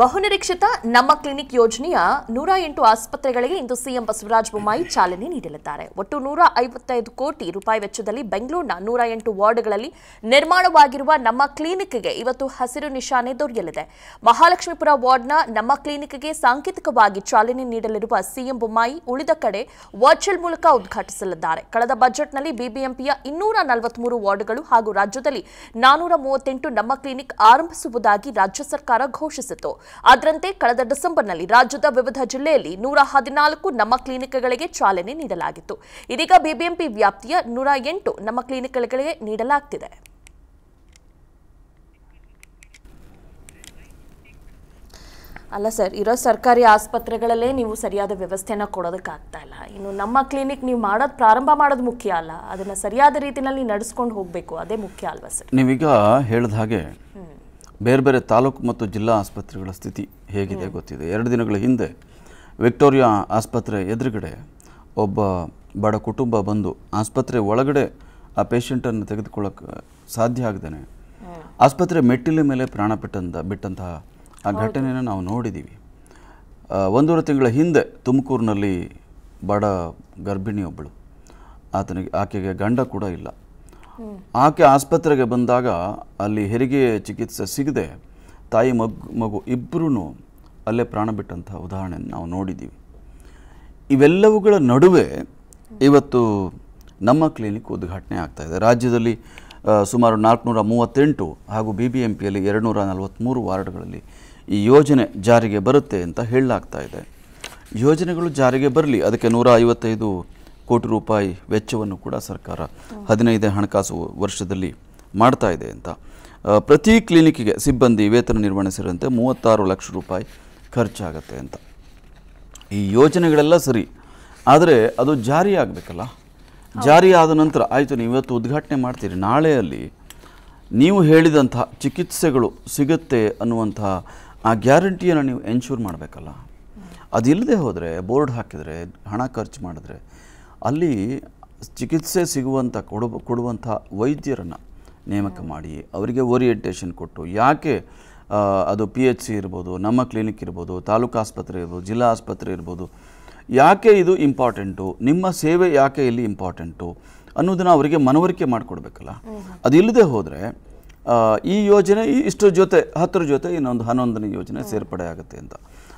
ಬಹುನಿರೀಕ್ಷಿತ ನಮ್ಮ ಕ್ಲಿನಿಕ್ ಯೋಜನೆಯ ನೂರ ಎಂಟು ಆಸ್ಪತ್ರೆಗಳಿಗೆ ಇಂದು ಸಿಎಂ ಬಸವರಾಜ ಬೊಮ್ಮಾಯಿ ಚಾಲನೆ ನೀಡಲಿದ್ದಾರೆ ಒಟ್ಟು ನೂರ ಐವತ್ತೈದು ಕೋಟಿ ರೂಪಾಯಿ ವೆಚ್ಚದಲ್ಲಿ ಬೆಂಗಳೂರಿನ ನೂರ ಎಂಟು ವಾರ್ಡ್ಗಳಲ್ಲಿ ನಿರ್ಮಾಣವಾಗಿರುವ ನಮ್ಮ ಕ್ಲಿನಿಕ್ಗೆ ಇವತ್ತು ಹಸಿರು ನಿಶಾನೆ ದೊರೆಯಲಿದೆ ಮಹಾಲಕ್ಷ್ಮೀಪುರ ವಾರ್ಡ್ನ ನಮ್ಮ ಕ್ಲಿನಿಕ್ಗೆ ಸಾಂಕೇತಿಕವಾಗಿ ಚಾಲನೆ ನೀಡಲಿರುವ ಸಿಎಂ ಬೊಮ್ಮಾಯಿ ಉಳಿದ ಕಡೆ ವರ್ಚುವಲ್ ಮೂಲಕ ಉದ್ಘಾಟಿಸಲಿದ್ದಾರೆ ಕಳೆದ ಬಜೆಟ್ನಲ್ಲಿ ಬಿಬಿಎಂಪಿಯ ಇನ್ನೂರ ನಲವತ್ಮೂರು ವಾರ್ಡ್ಗಳು ಹಾಗೂ ರಾಜ್ಯದಲ್ಲಿ ನಾನೂರ ಮೂವತ್ತೆಂಟು ನಮ್ಮ ಕ್ಲಿನಿಕ್ ಆರಂಭಿಸುವುದಾಗಿ ರಾಜ್ಯ ಸರ್ಕಾರ ಘೋಷಿಸಿತು ಅದರಂತೆ ಕಳೆದ ಡಿಸೆಂಬರ್ನಲ್ಲಿ ರಾಜ್ಯದ ವಿವಿಧ ಜಿಲ್ಲೆಯಲ್ಲಿ ನೂರ ಹದಿನಾಲ್ಕು ನಮ್ಮ ಕ್ಲಿನಿಕ್ಗಳಿಗೆ ಚಾಲನೆ ನೀಡಲಾಗಿತ್ತು ಇದೀಗ ಬಿಬಿಎಂಪಿ ವ್ಯಾಪ್ತಿಯ ನೂರ ನಮ್ಮ ಕ್ಲಿನಿಕ್ಗಳಿಗೆ ನೀಡಲಾಗ್ತಿದೆ ಅಲ್ಲ ಸರ್ ಇರೋ ಸರ್ಕಾರಿ ಆಸ್ಪತ್ರೆಗಳಲ್ಲೇ ನೀವು ಸರಿಯಾದ ವ್ಯವಸ್ಥೆನ ಕೊಡೋದಕ್ಕಾಗ್ತಾ ಇಲ್ಲ ಇನ್ನು ನಮ್ಮ ಕ್ಲಿನಿಕ್ ನೀವು ಮಾಡೋದು ಪ್ರಾರಂಭ ಮಾಡೋದು ಮುಖ್ಯ ಅಲ್ಲ ಅದನ್ನು ಸರಿಯಾದ ರೀತಿಯಲ್ಲಿ ನಡೆಸ್ಕೊಂಡು ಹೋಗಬೇಕು ಅದೇ ಮುಖ್ಯ ಅಲ್ವಾ ಸರ್ ನೀವೀಗ ಹೇಳಿದ ಹಾಗೆ ಬೇರೆ ಬೇರೆ ತಾಲೂಕು ಮತ್ತು ಜಿಲ್ಲಾ ಆಸ್ಪತ್ರೆಗಳ ಸ್ಥಿತಿ ಹೇಗಿದೆ ಗೊತ್ತಿದೆ ಎರಡು ದಿನಗಳ ಹಿಂದೆ ವಿಕ್ಟೋರಿಯಾ ಆಸ್ಪತ್ರೆ ಎದುರುಗಡೆ ಒಬ್ಬ ಬಡ ಕುಟುಂಬ ಬಂದು ಆಸ್ಪತ್ರೆ ಒಳಗಡೆ ಆ ಪೇಷಂಟನ್ನು ತೆಗೆದುಕೊಳ್ಳೋಕೆ ಸಾಧ್ಯ ಆಗದೇ ಆಸ್ಪತ್ರೆ ಮೆಟ್ಟಿಲ ಮೇಲೆ ಪ್ರಾಣ ಬಿಟ್ಟಂತ ಬಿಟ್ಟಂತಹ ಆ ಘಟನೆಯನ್ನು ನಾವು ನೋಡಿದ್ದೀವಿ ಒಂದೂವರೆ ತಿಂಗಳ ಹಿಂದೆ ತುಮಕೂರಿನಲ್ಲಿ ಬಡ ಗರ್ಭಿಣಿಯೊಬ್ಬಳು ಆತನಿಗೆ ಆಕೆಗೆ ಗಂಡ ಕೂಡ ಇಲ್ಲ ಆಕೆ ಆಸ್ಪತ್ರೆಗೆ ಬಂದಾಗ ಅಲ್ಲಿ ಹೆರಿಗೆ ಚಿಕಿತ್ಸೆ ಸಿಗದೆ ತಾಯಿ ಮಗು ಮಗು ಇಬ್ಬರೂ ಅಲ್ಲೇ ಪ್ರಾಣ ಬಿಟ್ಟಂತಹ ಉದಾಹರಣೆಯನ್ನು ನಾವು ನೋಡಿದ್ದೀವಿ ಇವೆಲ್ಲವುಗಳ ನಡುವೆ ಇವತ್ತು ನಮ್ಮ ಕ್ಲಿನಿಕ್ ಉದ್ಘಾಟನೆ ಆಗ್ತಾಯಿದೆ ರಾಜ್ಯದಲ್ಲಿ ಸುಮಾರು ನಾಲ್ಕುನೂರ ಮೂವತ್ತೆಂಟು ಹಾಗೂ ಬಿ ಬಿ ಎಂ ಪಿಯಲ್ಲಿ ಎರಡು ನೂರ ನಲವತ್ತ್ಮೂರು ವಾರ್ಡ್ಗಳಲ್ಲಿ ಈ ಯೋಜನೆ ಜಾರಿಗೆ ಬರುತ್ತೆ ಅಂತ ಹೇಳಲಾಗ್ತಾ ಇದೆ ಯೋಜನೆಗಳು ಜಾರಿಗೆ ಬರಲಿ ಅದಕ್ಕೆ ನೂರ ಐವತ್ತೈದು ಕೋಟಿ ರೂಪಾಯಿ ವೆಚ್ಚವನ್ನು ಕೂಡ ಸರ್ಕಾರ ಹದಿನೈದು ಹಣಕಾಸು ವರ್ಷದಲ್ಲಿ ಮಾಡ್ತಾ ಇದೆ ಅಂತ ಪ್ರತಿ ಕ್ಲಿನಿಕ್ಗೆ ಸಿಬ್ಬಂದಿ ವೇತನ ನಿರ್ವಹಣೆ ಸೇರಿದಂತೆ ಮೂವತ್ತಾರು ಲಕ್ಷ ರೂಪಾಯಿ ಖರ್ಚಾಗತ್ತೆ ಅಂತ ಈ ಯೋಜನೆಗಳೆಲ್ಲ ಸರಿ ಆದರೆ ಅದು ಜಾರಿ ಆಗಬೇಕಲ್ಲ ಜಾರಿ ಆದ ನಂತರ ಆಯಿತು ನೀವು ಇವತ್ತು ಉದ್ಘಾಟನೆ ಮಾಡ್ತೀರಿ ನಾಳೆಯಲ್ಲಿ ನೀವು ಹೇಳಿದಂಥ ಚಿಕಿತ್ಸೆಗಳು ಸಿಗುತ್ತೆ ಅನ್ನುವಂಥ ಆ ಗ್ಯಾರಂಟಿಯನ್ನು ನೀವು ಎನ್ಶೂರ್ ಮಾಡಬೇಕಲ್ಲ ಅದಿಲ್ಲದೆ ಹೋದರೆ ಬೋರ್ಡ್ ಹಾಕಿದರೆ ಹಣ ಖರ್ಚು ಮಾಡಿದ್ರೆ ಅಲ್ಲಿ ಚಿಕಿತ್ಸೆ ಸಿಗುವಂಥ ಕೊಡು ಕೊಡುವಂಥ ವೈದ್ಯರನ್ನು ನೇಮಕ ಮಾಡಿ ಅವರಿಗೆ ಓರಿಯೆಂಟೇಷನ್ ಕೊಟ್ಟು ಯಾಕೆ ಅದು ಪಿ ಎಚ್ ಸಿ ಇರ್ಬೋದು ನಮ್ಮ ಕ್ಲಿನಿಕ್ ಇರ್ಬೋದು ತಾಲೂಕು ಆಸ್ಪತ್ರೆ ಇರ್ಬೋದು ಜಿಲ್ಲಾ ಆಸ್ಪತ್ರೆ ಇರ್ಬೋದು ಯಾಕೆ ಇದು ಇಂಪಾರ್ಟೆಂಟು ನಿಮ್ಮ ಸೇವೆ ಯಾಕೆ ಇಲ್ಲಿ ಇಂಪಾರ್ಟೆಂಟು ಅನ್ನೋದನ್ನು ಅವರಿಗೆ ಮನವರಿಕೆ ಮಾಡಿಕೊಡ್ಬೇಕಲ್ಲ ಅದಿಲ್ಲದೆ ಹೋದರೆ ಈ ಯೋಜನೆ ಇಷ್ಟರ ಜೊತೆ ಹತ್ತರ ಜೊತೆ ಇನ್ನೊಂದು ಹನ್ನೊಂದನೇ ಯೋಜನೆ ಸೇರ್ಪಡೆ ಆಗುತ್ತೆ ಅಂತ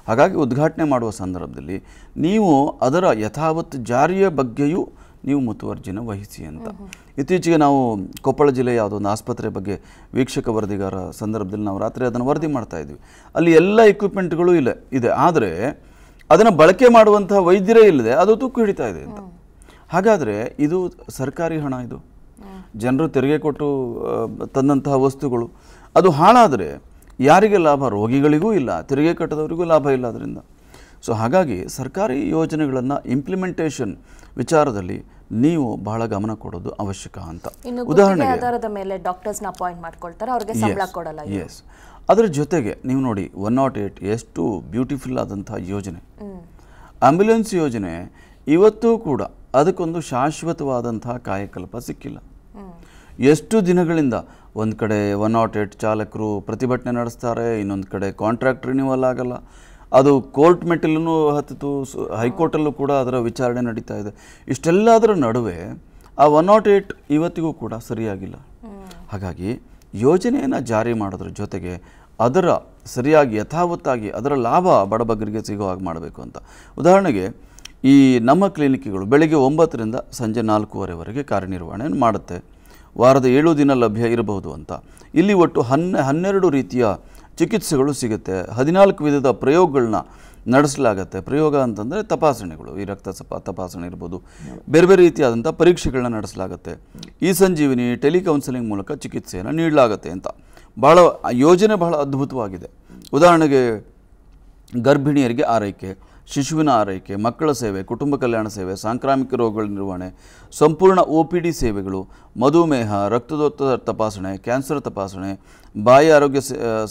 ಹಾಗಾಗಿ ಉದ್ಘಾಟನೆ ಮಾಡುವ ಸಂದರ್ಭದಲ್ಲಿ ನೀವು ಅದರ ಯಥಾವತ್ ಜಾರಿಯ ಬಗ್ಗೆಯೂ ನೀವು ಮುತುವರ್ಜಿನ ವಹಿಸಿ ಅಂತ ಇತ್ತೀಚೆಗೆ ನಾವು ಕೊಪ್ಪಳ ಜಿಲ್ಲೆಯ ಯಾವುದೊಂದು ಆಸ್ಪತ್ರೆ ಬಗ್ಗೆ ವೀಕ್ಷಕ ವರದಿಗಾರ ಸಂದರ್ಭದಲ್ಲಿ ನಾವು ರಾತ್ರಿ ಅದನ್ನು ವರದಿ ಮಾಡ್ತಾ ಇದ್ವಿ ಅಲ್ಲಿ ಎಲ್ಲ ಇಕ್ವಿಪ್ಮೆಂಟ್ಗಳು ಇಲ್ಲ ಇದೆ ಆದರೆ ಅದನ್ನು ಬಳಕೆ ಮಾಡುವಂತಹ ವೈದ್ಯರೇ ಇಲ್ಲದೆ ಅದು ತುಕ್ಕು ಹಿಡಿತಾ ಇದೆ ಅಂತ ಹಾಗಾದರೆ ಇದು ಸರ್ಕಾರಿ ಹಣ ಇದು ಜನರು ತೆರಿಗೆ ಕೊಟ್ಟು ತಂದಂತಹ ವಸ್ತುಗಳು ಅದು ಹಾಳಾದರೆ ಯಾರಿಗೆ ಲಾಭ ರೋಗಿಗಳಿಗೂ ಇಲ್ಲ ತೆರಿಗೆ ಕಟ್ಟದವರಿಗೂ ಲಾಭ ಇಲ್ಲ ಅದರಿಂದ ಸೊ ಹಾಗಾಗಿ ಸರ್ಕಾರಿ ಯೋಜನೆಗಳನ್ನು ಇಂಪ್ಲಿಮೆಂಟೇಷನ್ ವಿಚಾರದಲ್ಲಿ ನೀವು ಬಹಳ ಗಮನ ಕೊಡೋದು ಅವಶ್ಯಕ ಅಂತ ಉದಾಹರಣೆಗೆ ಅಪಾಯಿಂಟ್ ಅದರ ಜೊತೆಗೆ ನೀವು ನೋಡಿ ಒನ್ ನಾಟ್ ಏಟ್ ಎಷ್ಟು ಬ್ಯೂಟಿಫುಲ್ ಆದಂತಹ ಯೋಜನೆ ಆಂಬ್ಯುಲೆನ್ಸ್ ಯೋಜನೆ ಇವತ್ತೂ ಕೂಡ ಅದಕ್ಕೊಂದು ಶಾಶ್ವತವಾದಂತಹ ಕಾಯಕಲ್ಪ ಸಿಕ್ಕಿಲ್ಲ ಎಷ್ಟು ದಿನಗಳಿಂದ ಒಂದು ಕಡೆ ಒನ್ ನಾಟ್ ಏಟ್ ಚಾಲಕರು ಪ್ರತಿಭಟನೆ ನಡೆಸ್ತಾರೆ ಇನ್ನೊಂದು ಕಡೆ ಕಾಂಟ್ರಾಕ್ಟ್ ರಿನ್ಯೂವಲ್ ಆಗಲ್ಲ ಅದು ಕೋರ್ಟ್ ಮೆಟ್ಟಿಲೂ ಹತ್ತಿತು ಹೈಕೋರ್ಟಲ್ಲೂ ಕೂಡ ಅದರ ವಿಚಾರಣೆ ನಡೀತಾ ಇದೆ ಇಷ್ಟೆಲ್ಲದರ ನಡುವೆ ಆ ಒನ್ ನಾಟ್ ಏಟ್ ಇವತ್ತಿಗೂ ಕೂಡ ಸರಿಯಾಗಿಲ್ಲ ಹಾಗಾಗಿ ಯೋಜನೆಯನ್ನು ಜಾರಿ ಮಾಡೋದ್ರ ಜೊತೆಗೆ ಅದರ ಸರಿಯಾಗಿ ಯಥಾವತ್ತಾಗಿ ಅದರ ಲಾಭ ಬಡಬಗ್ಗರಿಗೆ ಸಿಗೋ ಹಾಗೆ ಮಾಡಬೇಕು ಅಂತ ಉದಾಹರಣೆಗೆ ಈ ನಮ್ಮ ಕ್ಲಿನಿಕ್ಗಳು ಬೆಳಗ್ಗೆ ಒಂಬತ್ತರಿಂದ ಸಂಜೆ ನಾಲ್ಕೂವರೆವರೆಗೆ ಕಾರ್ಯನಿರ್ವಹಣೆಯನ್ನು ಮಾಡುತ್ತೆ ವಾರದ ಏಳು ದಿನ ಲಭ್ಯ ಇರಬಹುದು ಅಂತ ಇಲ್ಲಿ ಒಟ್ಟು ಹನ್ನೆ ಹನ್ನೆರಡು ರೀತಿಯ ಚಿಕಿತ್ಸೆಗಳು ಸಿಗುತ್ತೆ ಹದಿನಾಲ್ಕು ವಿಧದ ಪ್ರಯೋಗಗಳನ್ನ ನಡೆಸಲಾಗತ್ತೆ ಪ್ರಯೋಗ ಅಂತಂದರೆ ತಪಾಸಣೆಗಳು ಈ ರಕ್ತ ಸಪ ತಪಾಸಣೆ ಇರ್ಬೋದು ಬೇರೆ ಬೇರೆ ರೀತಿಯಾದಂಥ ಪರೀಕ್ಷೆಗಳನ್ನ ನಡೆಸಲಾಗುತ್ತೆ ಈ ಸಂಜೀವಿನಿ ಟೆಲಿಕೌನ್ಸಿಲಿಂಗ್ ಮೂಲಕ ಚಿಕಿತ್ಸೆಯನ್ನು ನೀಡಲಾಗತ್ತೆ ಅಂತ ಭಾಳ ಯೋಜನೆ ಬಹಳ ಅದ್ಭುತವಾಗಿದೆ ಉದಾಹರಣೆಗೆ ಗರ್ಭಿಣಿಯರಿಗೆ ಆರೈಕೆ ಶಿಶುವಿನ ಆರೈಕೆ ಮಕ್ಕಳ ಸೇವೆ ಕುಟುಂಬ ಕಲ್ಯಾಣ ಸೇವೆ ಸಾಂಕ್ರಾಮಿಕ ರೋಗಗಳ ನಿರ್ವಹಣೆ ಸಂಪೂರ್ಣ ಓ ಪಿ ಡಿ ಸೇವೆಗಳು ಮಧುಮೇಹ ರಕ್ತದೊತ್ತದ ತಪಾಸಣೆ ಕ್ಯಾನ್ಸರ್ ತಪಾಸಣೆ ಬಾಯಿ ಆರೋಗ್ಯ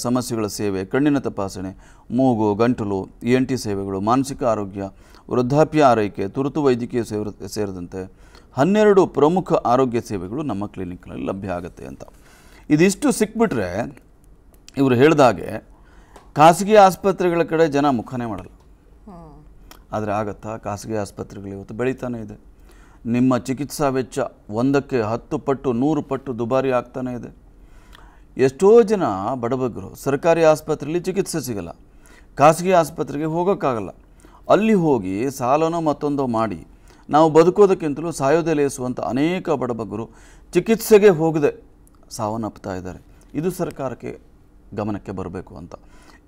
ಸಮಸ್ಯೆಗಳ ಸೇವೆ ಕಣ್ಣಿನ ತಪಾಸಣೆ ಮೂಗು ಗಂಟಲು ಇ ಎನ್ ಟಿ ಸೇವೆಗಳು ಮಾನಸಿಕ ಆರೋಗ್ಯ ವೃದ್ಧಾಪ್ಯ ಆರೈಕೆ ತುರ್ತು ವೈದ್ಯಕೀಯ ಸೇವೆ ಸೇರಿದಂತೆ ಹನ್ನೆರಡು ಪ್ರಮುಖ ಆರೋಗ್ಯ ಸೇವೆಗಳು ನಮ್ಮ ಕ್ಲಿನಿಕ್ನಲ್ಲಿ ಲಭ್ಯ ಆಗುತ್ತೆ ಅಂತ ಇದಿಷ್ಟು ಸಿಕ್ಬಿಟ್ರೆ ಇವರು ಹೇಳಿದಾಗೆ ಖಾಸಗಿ ಆಸ್ಪತ್ರೆಗಳ ಕಡೆ ಜನ ಮುಖನೇ ಮಾಡಲ್ಲ ಆದರೆ ಆಗತ್ತಾ ಖಾಸಗಿ ಆಸ್ಪತ್ರೆಗಳು ಇವತ್ತು ಬೆಳೀತಾನೇ ಇದೆ ನಿಮ್ಮ ಚಿಕಿತ್ಸಾ ವೆಚ್ಚ ಒಂದಕ್ಕೆ ಹತ್ತು ಪಟ್ಟು ನೂರು ಪಟ್ಟು ದುಬಾರಿ ಆಗ್ತಾನೆ ಇದೆ ಎಷ್ಟೋ ಜನ ಬಡಬಗ್ಗರು ಸರ್ಕಾರಿ ಆಸ್ಪತ್ರೆಯಲ್ಲಿ ಚಿಕಿತ್ಸೆ ಸಿಗಲ್ಲ ಖಾಸಗಿ ಆಸ್ಪತ್ರೆಗೆ ಹೋಗೋಕ್ಕಾಗಲ್ಲ ಅಲ್ಲಿ ಹೋಗಿ ಸಾಲನೋ ಮತ್ತೊಂದೋ ಮಾಡಿ ನಾವು ಬದುಕೋದಕ್ಕಿಂತಲೂ ಸಾಯೋದೆ ಲೇಸುವಂಥ ಅನೇಕ ಬಡಬಗ್ಗರು ಚಿಕಿತ್ಸೆಗೆ ಹೋಗದೆ ಸಾವನ್ನಪ್ತಾ ಇದ್ದಾರೆ ಇದು ಸರ್ಕಾರಕ್ಕೆ ಗಮನಕ್ಕೆ ಬರಬೇಕು ಅಂತ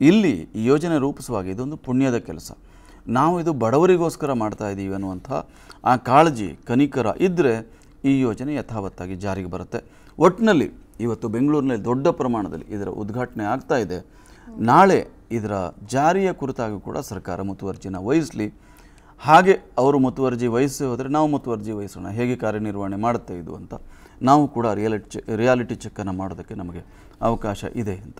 ಇಲ್ಲಿ ಈ ಯೋಜನೆ ರೂಪಿಸುವಾಗ ಇದೊಂದು ಪುಣ್ಯದ ಕೆಲಸ ನಾವು ಇದು ಬಡವರಿಗೋಸ್ಕರ ಮಾಡ್ತಾ ಇದ್ದೀವಿ ಅನ್ನುವಂಥ ಆ ಕಾಳಜಿ ಕನಿಕರ ಇದ್ದರೆ ಈ ಯೋಜನೆ ಯಥಾವತ್ತಾಗಿ ಜಾರಿಗೆ ಬರುತ್ತೆ ಒಟ್ಟಿನಲ್ಲಿ ಇವತ್ತು ಬೆಂಗಳೂರಿನಲ್ಲಿ ದೊಡ್ಡ ಪ್ರಮಾಣದಲ್ಲಿ ಇದರ ಉದ್ಘಾಟನೆ ಆಗ್ತಾ ಇದೆ ನಾಳೆ ಇದರ ಜಾರಿಯ ಕುರಿತಾಗಿ ಕೂಡ ಸರ್ಕಾರ ಮುತುವರ್ಜಿನ ವಹಿಸಲಿ ಹಾಗೆ ಅವರು ಮುತುವರ್ಜಿ ವಹಿಸಿ ಹೋದರೆ ನಾವು ಮುತುವರ್ಜಿ ವಹಿಸೋಣ ಹೇಗೆ ಕಾರ್ಯನಿರ್ವಹಣೆ ಮಾಡುತ್ತೆ ಇದು ಅಂತ ನಾವು ಕೂಡ ರಿಯಾಲಿಟಿ ಚೆಕ್ ರಿಯಾಲಿಟಿ ಚೆಕ್ಕನ್ನು ಮಾಡೋದಕ್ಕೆ ನಮಗೆ ಅವಕಾಶ ಇದೆ ಅಂತ